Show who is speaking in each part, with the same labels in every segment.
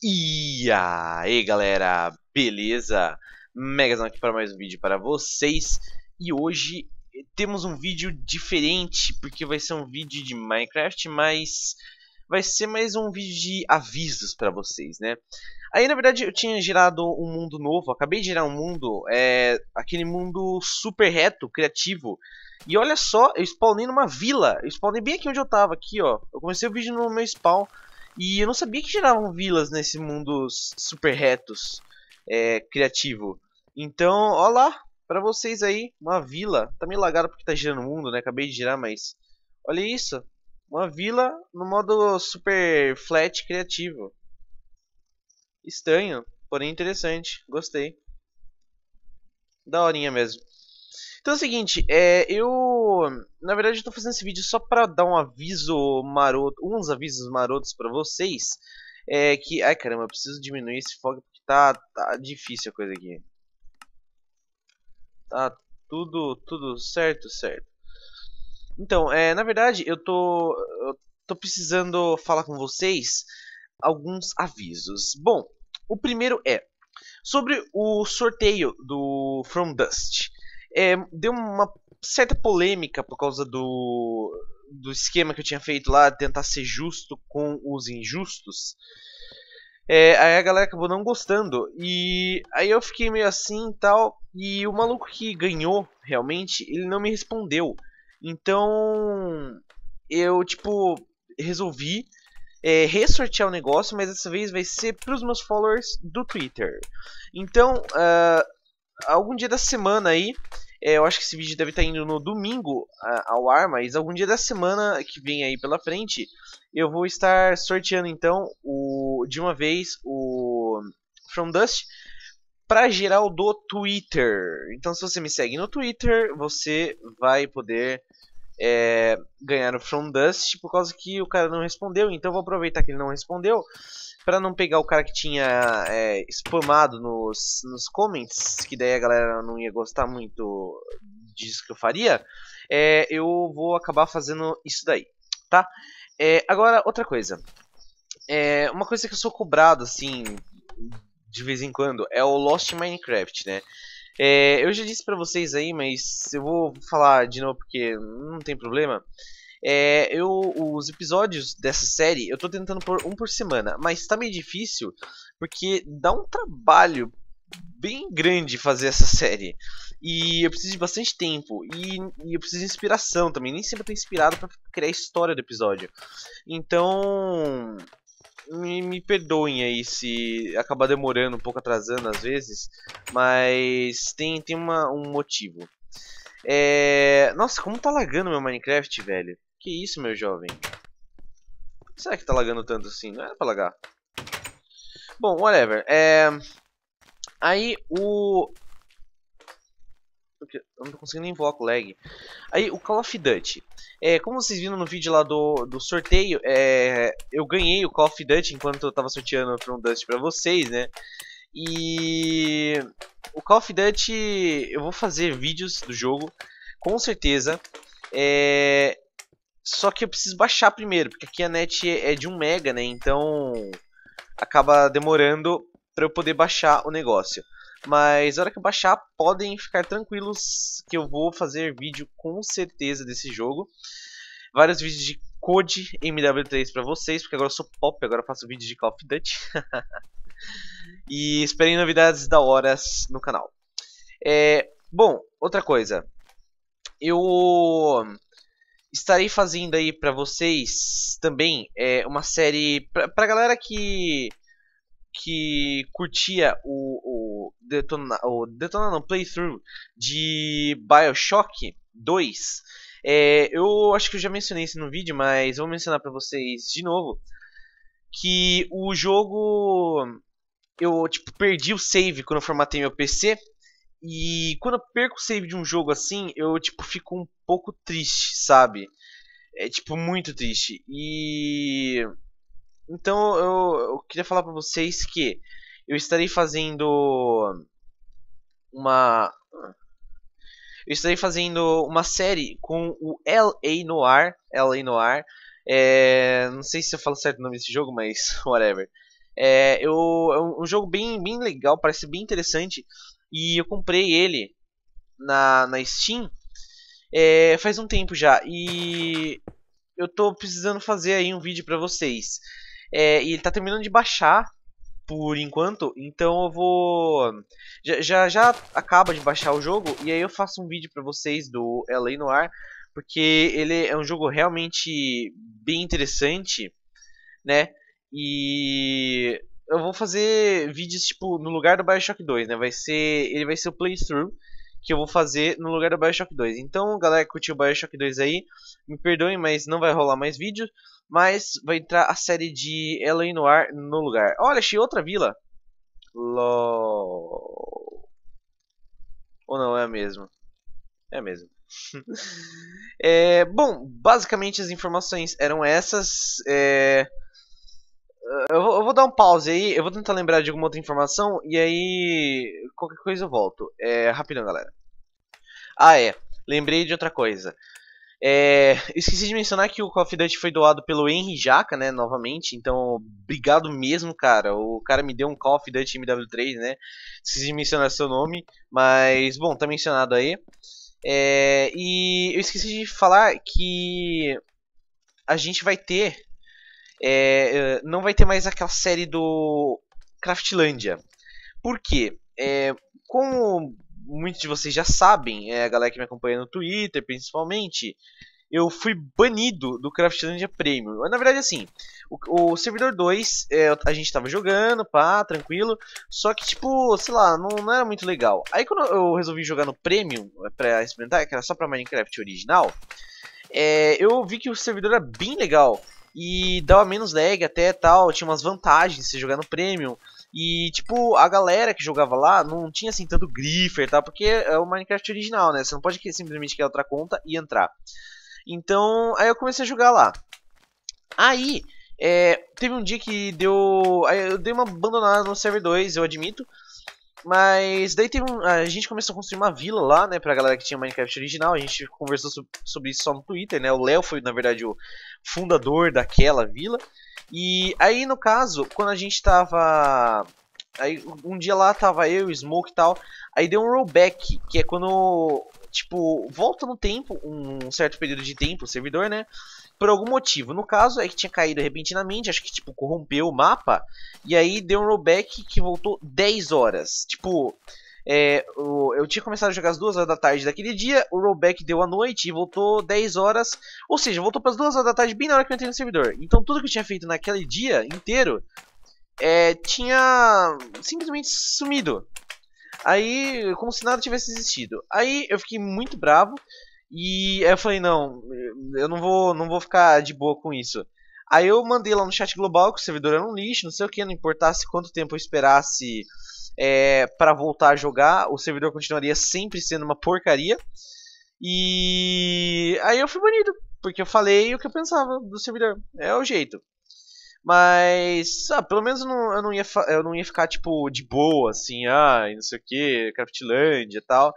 Speaker 1: E aí galera, beleza? Megazão aqui para mais um vídeo para vocês E hoje temos um vídeo diferente Porque vai ser um vídeo de Minecraft, mas vai ser mais um vídeo de avisos para vocês, né? Aí na verdade eu tinha gerado um mundo novo, acabei de gerar um mundo é, Aquele mundo super reto, criativo E olha só, eu spawnei numa vila Eu spawnei bem aqui onde eu tava, aqui ó Eu comecei o vídeo no meu spawn e eu não sabia que geravam vilas nesse mundo super retos, é, criativo. Então, ó lá, pra vocês aí, uma vila. Tá meio lagado porque tá girando o mundo, né? Acabei de girar, mas... Olha isso, uma vila no modo super flat criativo. Estranho, porém interessante. Gostei. Daorinha mesmo. Então é o seguinte, é, eu. Na verdade, eu tô fazendo esse vídeo só pra dar um aviso maroto. Uns avisos marotos pra vocês. É que. Ai caramba, eu preciso diminuir esse fogo porque tá, tá difícil a coisa aqui. Tá tudo, tudo certo, certo. Então, é, na verdade, eu tô. Eu tô precisando falar com vocês alguns avisos. Bom, o primeiro é sobre o sorteio do From Dust é, deu uma certa polêmica por causa do, do esquema que eu tinha feito lá, tentar ser justo com os injustos. É, aí a galera acabou não gostando. E aí eu fiquei meio assim e tal. E o maluco que ganhou, realmente, ele não me respondeu. Então eu, tipo, resolvi é, ressortear o negócio, mas dessa vez vai ser para os meus followers do Twitter. Então, uh, algum dia da semana aí, é, eu acho que esse vídeo deve estar tá indo no domingo a, ao ar, mas algum dia da semana que vem aí pela frente, eu vou estar sorteando então o de uma vez o From Dust para geral do Twitter. Então se você me segue no Twitter, você vai poder é, ganhar o From Dust por causa que o cara não respondeu. Então vou aproveitar que ele não respondeu para não pegar o cara que tinha é, spamado nos, nos comments, que daí a galera não ia gostar muito disso que eu faria, é, eu vou acabar fazendo isso daí, tá? É, agora, outra coisa. É, uma coisa que eu sou cobrado, assim, de vez em quando, é o Lost Minecraft, né? É, eu já disse pra vocês aí, mas eu vou falar de novo porque não tem problema. É, eu, os episódios dessa série eu tô tentando por um por semana, mas tá meio difícil porque dá um trabalho bem grande fazer essa série. E eu preciso de bastante tempo. E, e eu preciso de inspiração também. Nem sempre eu tô inspirado para criar a história do episódio. Então. Me, me, perdoem aí se acabar demorando, um pouco atrasando às vezes. Mas tem, tem uma, um motivo. É... Nossa, como tá lagando meu Minecraft, velho. Que isso, meu jovem? será que tá lagando tanto assim? Não era pra lagar. Bom, whatever. É... Aí o... Eu não tô conseguindo nem invocar o lag. Aí, o Call of Duty. É, como vocês viram no vídeo lá do, do sorteio, é, eu ganhei o Call of Duty enquanto eu tava sorteando o From Dust pra vocês, né? E... O Call of Duty, eu vou fazer vídeos do jogo, com certeza. É, só que eu preciso baixar primeiro, porque aqui a net é de 1 mega, né? Então acaba demorando para eu poder baixar o negócio. Mas na hora que eu baixar, podem ficar tranquilos que eu vou fazer vídeo com certeza desse jogo. Vários vídeos de Code MW3 para vocês, porque agora eu sou pop, agora eu faço vídeo de Call of Duty. e esperem novidades da horas no canal. É, bom, outra coisa. Eu estarei fazendo aí para vocês também é, uma série pra, galera que que curtia o, o, Detona, o Detona não, playthrough de Bioshock 2. É, eu acho que eu já mencionei isso no vídeo, mas vou mencionar para vocês de novo que o jogo eu tipo perdi o save quando eu formatei meu PC e quando eu perco o save de um jogo assim, eu tipo fico um pouco triste, sabe? É tipo muito triste. E então eu, eu queria falar para vocês que eu estarei fazendo uma eu estarei fazendo uma série com o LA Noir, LA Noir. É, não sei se eu falo certo o nome desse jogo, mas whatever. É, eu, é um jogo bem, bem legal, parece bem interessante. E eu comprei ele na, na Steam é, faz um tempo já. E eu tô precisando fazer aí um vídeo pra vocês. É, e ele tá terminando de baixar por enquanto, então eu vou... Já, já, já acaba de baixar o jogo, e aí eu faço um vídeo pra vocês do LA Noir, porque ele é um jogo realmente bem interessante, né? E eu vou fazer vídeos, tipo, no lugar do Bioshock 2, né? Vai ser. Ele vai ser o playthrough que eu vou fazer no lugar do Bioshock 2. Então, galera que curtiu o Bioshock 2 aí, me perdoem, mas não vai rolar mais vídeo. Mas vai entrar a série de no ar no lugar. Olha, achei outra vila. LOL. Ou não, é a mesma. É a mesma. é, bom, basicamente as informações eram essas. É eu vou, eu vou, dar um pause aí, eu vou tentar lembrar de alguma outra informação e aí qualquer coisa eu volto. É, rapidão, galera. Ah, é. Lembrei de outra coisa. É, esqueci de mencionar que o Call of Duty foi doado pelo Henry Jaca, né? Novamente, então obrigado mesmo, cara. O cara me deu um Call of Duty MW3, né? Esqueci de mencionar seu nome, mas bom, tá mencionado aí. É, e eu esqueci de falar que a gente vai ter é, é, não vai ter mais aquela série do Craftlandia. Por quê? É, como muitos de vocês já sabem, é, a galera que me acompanha no Twitter principalmente, eu fui banido do Craftlandia Premium. Na verdade, assim, o, o servidor 2, é, a gente tava jogando, pá, tranquilo. Só que, tipo, sei lá, não, não, era muito legal. Aí quando eu resolvi jogar no Premium, é, pra experimentar, que era só pra Minecraft original, é, eu vi que o servidor era bem legal. E dava menos lag até tal, tinha umas vantagens se jogar no Premium. E, tipo, a galera que jogava lá não tinha, assim, tanto griffer, tá? Porque é o Minecraft original, né? Você não pode simplesmente criar outra conta e entrar. Então, aí eu comecei a jogar lá. Aí, é, teve um dia que deu... eu dei uma abandonada no server 2, eu admito. Mas daí um, a gente começou a construir uma vila lá, né, pra galera que tinha Minecraft original. A gente conversou sobre, sobre isso só no Twitter, né? O Léo foi, na verdade, o fundador daquela vila. E aí, no caso, quando a gente tava Aí um dia lá tava eu, Smoke e tal. Aí deu um rollback, que é quando tipo, volta no tempo, um certo período de tempo, o servidor, né? Por algum motivo. No caso, é que tinha caído repentinamente, acho que, tipo, corrompeu o mapa. E aí deu um rollback que voltou 10 horas. Tipo, é, eu tinha começado a jogar às 2 horas da tarde daquele dia, o rollback deu à noite e voltou 10 horas. Ou seja, voltou para as 2 horas da tarde, bem na hora que eu entrei no servidor. Então tudo que eu tinha feito naquele dia inteiro é, tinha simplesmente sumido. Aí, como se nada tivesse existido. Aí eu fiquei muito bravo e eu falei, não, eu não vou, não vou ficar de boa com isso. Aí eu mandei lá no chat global que o servidor era um lixo, não sei o que, não importasse quanto tempo eu esperasse é, para voltar a jogar, o servidor continuaria sempre sendo uma porcaria. E aí eu fui banido, porque eu falei o que eu pensava do servidor. É o jeito. Mas, ah, pelo menos eu não, eu não, ia, eu não ia ficar, tipo, de boa, assim, ah, não sei o que, Craftland e tal.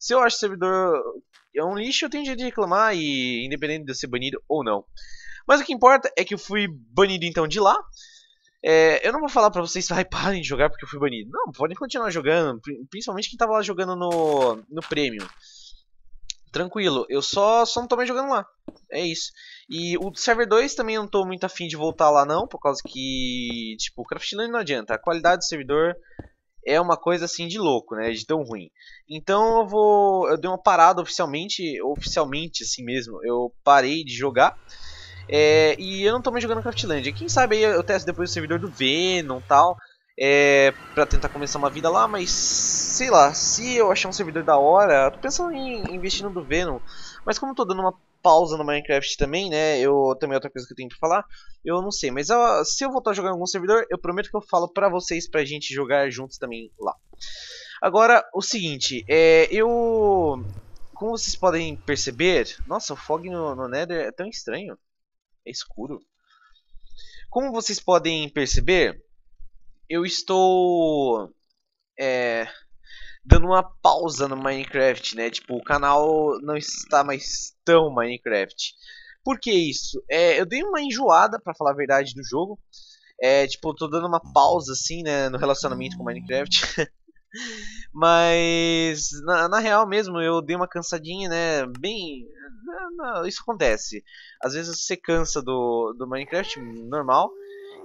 Speaker 1: Se eu acho o servidor é um lixo, eu tenho direito de reclamar, e independente de eu ser banido ou não. Mas o que importa é que eu fui banido então de lá. É, eu não vou falar pra vocês, ai, parem de jogar porque eu fui banido. Não, podem continuar jogando, principalmente quem tava lá jogando no, no Premium tranquilo. Eu só, só não tô mais jogando lá. É isso. E o server 2 também não tô muito afim de voltar lá não, por causa que, tipo, o Craftland não adianta. A qualidade do servidor é uma coisa assim de louco, né? De tão ruim. Então eu vou. Eu dei uma parada oficialmente, oficialmente assim mesmo. Eu parei de jogar. É, e eu não tô mais jogando Craftland. Quem sabe aí eu testo depois o servidor do Venom e tal é, para tentar começar uma vida lá, mas sei lá, se eu achar um servidor da hora, tô pensando em investir no Venom, mas como tô dando uma pausa no Minecraft também, né, eu também é outra coisa que eu tenho que falar, eu não sei, mas eu, se eu voltar a jogar em algum servidor, eu prometo que eu falo pra vocês pra gente jogar juntos também lá. Agora, o seguinte, é, eu... Como vocês podem perceber, nossa, o fog no, no Nether é tão estranho, é escuro. Como vocês podem perceber, eu estou é, dando uma pausa no Minecraft, né? Tipo, o canal não está mais tão Minecraft. Por que isso? É, eu dei uma enjoada, para falar a verdade, do jogo. É, tipo, eu tô dando uma pausa, assim, né, no relacionamento com Minecraft. Mas, na, na, real mesmo, eu dei uma cansadinha, né, bem... Não, não, isso acontece. Às vezes você cansa do, do Minecraft, normal.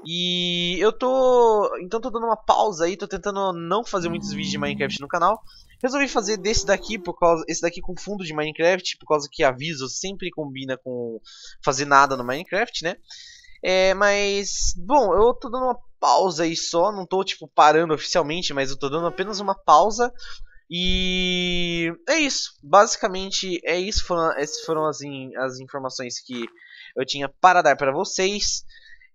Speaker 1: E eu tô. Então tô dando uma pausa aí, tô tentando não fazer muitos vídeos de Minecraft no canal. Resolvi fazer desse daqui, por causa, esse daqui com fundo de Minecraft, por causa que aviso sempre combina com fazer nada no Minecraft, né? É, mas, bom, eu tô dando uma pausa aí só, não tô, tipo, parando oficialmente, mas eu tô dando apenas uma pausa. E é isso, basicamente é isso, foram, essas foram as, in, as informações que eu tinha para dar para vocês.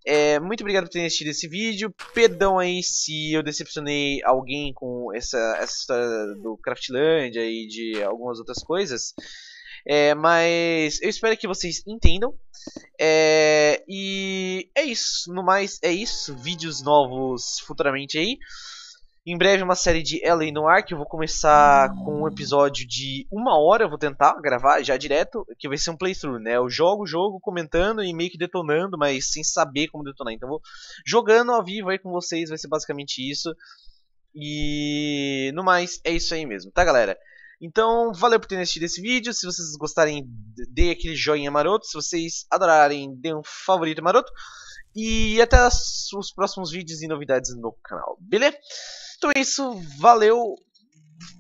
Speaker 1: É, muito obrigado por terem assistido esse vídeo. Perdão aí se eu decepcionei alguém com essa, essa história do Craftland e de algumas outras coisas. É, mas eu espero que vocês entendam. É, e é isso. No mais, é isso. Vídeos novos futuramente aí. Em breve uma série de LA no ar, que eu vou começar com um episódio de uma hora, eu vou tentar gravar já direto, que vai ser um playthrough, né? Eu jogo o jogo comentando e meio que detonando, mas sem saber como detonar. Então vou jogando ao vivo aí com vocês, vai ser basicamente isso. E no mais, é isso aí mesmo, tá galera? Então, valeu por terem assistido esse vídeo. Se vocês gostarem, dê aquele joinha maroto. Se vocês adorarem, dê um favorito maroto. E até as, os próximos vídeos e novidades no canal, beleza? Então é isso, valeu,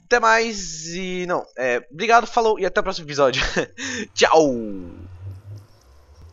Speaker 1: até mais e. Não, é. Obrigado, falou e até o próximo episódio. Tchau!